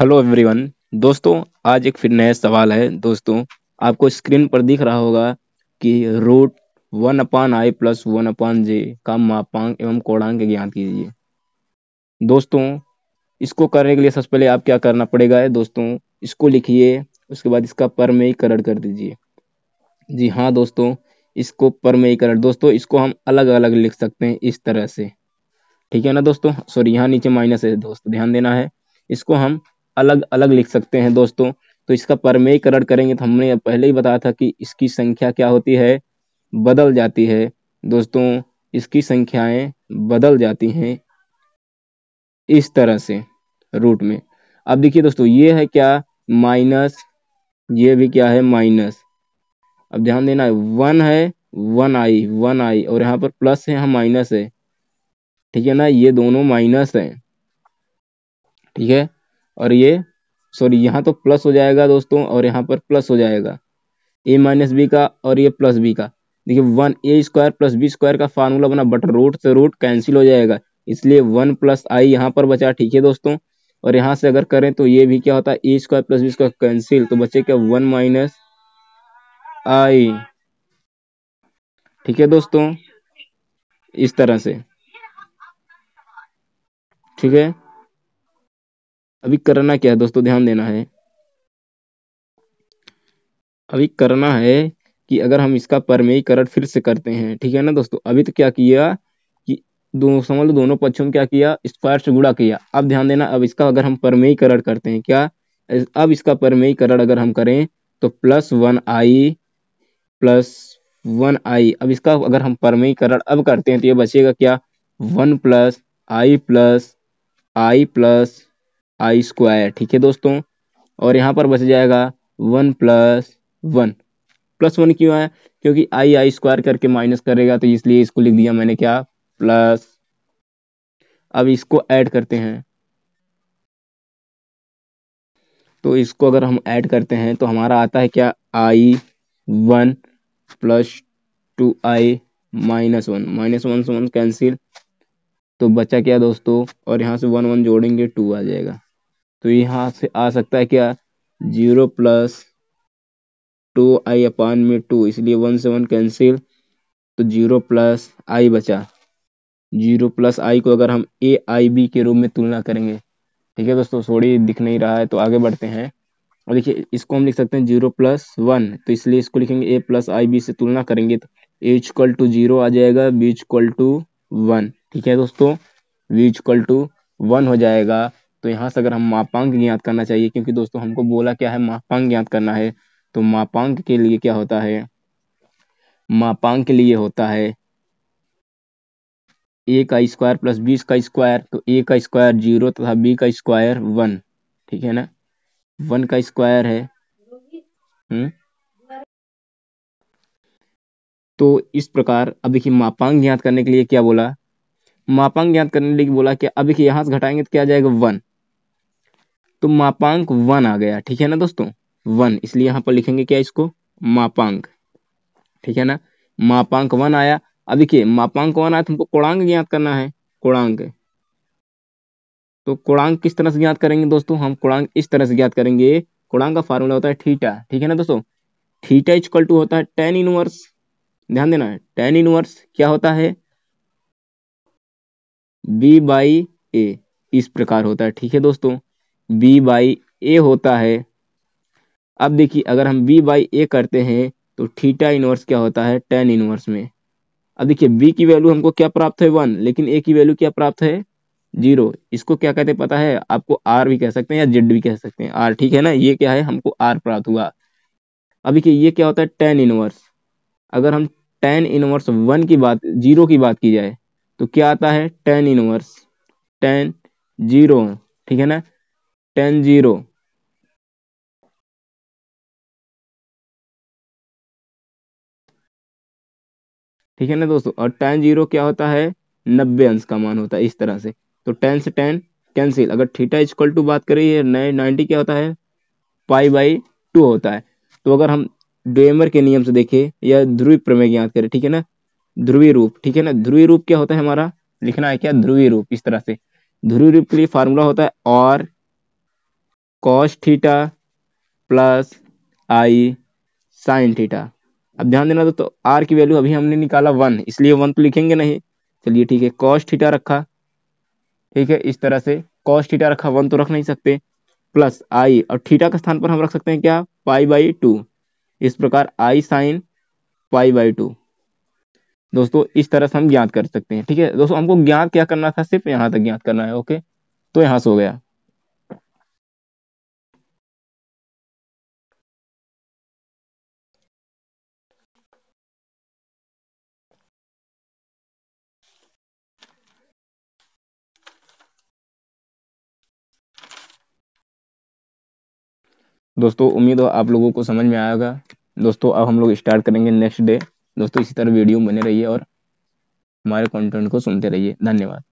Hello everyone दोस्तों आज एक फिर नया सवाल है दोस्तों आपको स्क्रीन पर दिख रहा होगा कि root one upon I plus one upon J का मापांक एवं कोणांक ज्ञात कीजिए दोस्तों इसको करने के लिए सबसे पहले आप क्या करना पड़ेगा दोस्तों इसको लिखिए उसके बाद इसका परमेयकरण कर दीजिए जी हाँ दोस्तों इसको परमेयकरण दोस्तों इसको हम अलग अलग लिख सकते हैं इस तरह से ठीक है ना दोस्तों सॉरी यहाँ नीचे माइनस है दोस्तों ध्यान देना है इसको हम अलग अलग लिख सकते हैं दोस्तों तो इसका परमेयकरण करेंगे तो हमने पहले ही बताया था कि इसकी संख्या क्या होती है बदल जाती है दोस्तों इसकी संख्याएं बदल जाती हैं इस तरह से रूट में अब देखिए दोस्तों ये है क्या माइनस ये भी क्या है माइनस अब ध्यान देना है वन है वन आई वन आई और यहाँ पर प्लस है यहाँ माइनस है ठीक है ना ये दोनों माइनस है ठीक है और ये सॉरी यहाँ तो प्लस हो जाएगा दोस्तों और यहाँ पर प्लस हो जाएगा ए माइनस बी का और ये प्लस बी का देखिए one A square plus B square का फार्मूला बना बट रूट से रूट कैंसिल हो जाएगा इसलिए वन प्लस आई यहाँ पर बचा ठीक है दोस्तों और यहाँ से अगर करें तो ये भी क्या होता है A square plus B square cancel तो बचे क्या वन माइनस आई ठीक है दोस्तों इस तरह से ठीक है अभी करना क्या है दोस्तों ध्यान देना है अभी करना है कि अगर हम इसका परमेयीकरण फिर से करते हैं ठीक है ना दोस्तों अभी तो क्या किया कि दो समझ लो दोनों पक्षों में क्या किया स्क्वायर से गुड़ा किया अब ध्यान देना अब इसका अगर हम परमेयीकरण करते हैं क्या अब इसका परमेयीकरण अगर हम करें तो plus one I plus one I अब इसका अगर हम परमेयीकरण अब करते हैं तो ये बचेगा क्या one plus I plus I plus I square ठीक है दोस्तों और यहाँ पर बच जाएगा one plus one plus one क्यों है क्योंकि आई आई स्क्वायर करके माइनस करेगा तो इसलिए इसको लिख दिया मैंने क्या प्लस अब इसको ऐड करते हैं तो इसको अगर हम ऐड करते हैं तो हमारा आता है क्या I one plus two I minus one minus one से वन कैंसिल तो बचा क्या दोस्तों और यहां से वन वन जोड़ेंगे टू आ जाएगा तो यहाँ से आ सकता है क्या zero plus two I upon में टू इसलिए वन से वन कैंसिल तो जीरो प्लस आई बचा जीरो प्लस आई को अगर हम ए आई बी के रूप में तुलना करेंगे ठीक है दोस्तों सॉरी दिख नहीं रहा है तो आगे बढ़ते हैं और देखिए इसको हम लिख सकते हैं जीरो प्लस वन तो इसलिए इसको लिखेंगे ए प्लस आई बी से तुलना करेंगे तो ए इक्वल टू जीरो आ जाएगा बी इक्वल टू वन ठीक है दोस्तों बी इक्वल टू वन हो जाएगा तो यहाँ से अगर हम मापांक ज्ञात करना चाहिए क्योंकि दोस्तों हमको बोला क्या है मापांक ज्ञात करना है तो मापांक के लिए क्या होता है मापांक के लिए होता है ए का स्क्वायर प्लस बी का स्क्वायर तो ए का स्क्वायर जीरो तथा बी का स्क्वायर वन ठीक है ना वन का स्क्वायर है हुँ? हम्म? तो इस प्रकार अब देखिए मापांक ज्ञात करने के लिए क्या बोला मापांक ज्ञात करने के लिए बोला कि अब देखिए यहाँ से घटाएंगे तो क्या जाएगा वन तो मापांक वन आ गया ठीक है ना दोस्तों वन इसलिए यहां पर लिखेंगे क्या इसको मापांक ठीक है ना मापांक वन आया अब देखिए मापांक वन आया तुमको तो कोणांक ज्ञात करना है कोणांक तो कोणांक किस तरह से ज्ञात करेंगे दोस्तों हम कोणांक इस तरह से ज्ञात करेंगे कोणांक का फार्मूला होता है थीटा ठीक है ना दोस्तों थीटा इजकल टू होता है टेन इनवर्स ध्यान देना है टेन इनवर्स क्या होता है बी बाई ए इस प्रकार होता है ठीक है दोस्तों वी बाई ए होता है अब देखिए अगर हम वी बाई ए करते हैं तो थीटा इनवर्स क्या होता है टेन इनवर्स में अब देखिए बी की वैल्यू हमको क्या प्राप्त है वन लेकिन ए की वैल्यू क्या प्राप्त है जीरो इसको क्या कहते हैं पता है आपको आर भी कह सकते हैं या जेड भी कह सकते हैं आर ठीक है ना ये क्या है हमको आर प्राप्त हुआ अब देखिए ये क्या होता है टेन इनवर्स अगर हम टेन इनवर्स वन की बात जीरो की बात की जाए तो क्या आता है टेन इनवर्स टेन जीरो ठीक है ना टेन जीरो ठीक है ना दोस्तों और टेन जीरो क्या होता है नब्बे अंश का मान होता है इस तरह से तो टेन से टेन कैंसिल अगर थीटा इक्वल टू बात करें ये नए नाइनटी क्या होता है पाई बाई टू होता है तो अगर हम डेमर के नियम से देखें या ध्रुवी प्रमेय याद करें ठीक है ना ध्रुवी रूप ठीक है ना ध्रुवी रूप क्या होता है हमारा लिखना है क्या ध्रुवी रूप इस तरह से ध्रुवी रूप के लिए फार्मूला होता है और cos theta plus i sine theta अब ध्यान देना दोस्तों तो आर की वैल्यू अभी हमने निकाला वन इसलिए वन तो लिखेंगे नहीं चलिए ठीक है कॉस थीटा रखा ठीक है इस तरह से कॉस थीटा रखा वन तो रख नहीं सकते प्लस आई और थीटा के स्थान पर हम रख सकते हैं क्या पाई बाई टू इस प्रकार i sine pi by two दोस्तों इस तरह से हम ज्ञात कर सकते हैं ठीक है दोस्तों हमको ज्ञात क्या करना था सिर्फ यहाँ तक ज्ञात करना है ओके तो यहाँ से हो गया दोस्तों उम्मीद हो आप लोगों को समझ में आएगा दोस्तों अब हम लोग स्टार्ट करेंगे नेक्स्ट डे दोस्तों इसी तरह वीडियो बने रहिए और हमारे कंटेंट को सुनते रहिए धन्यवाद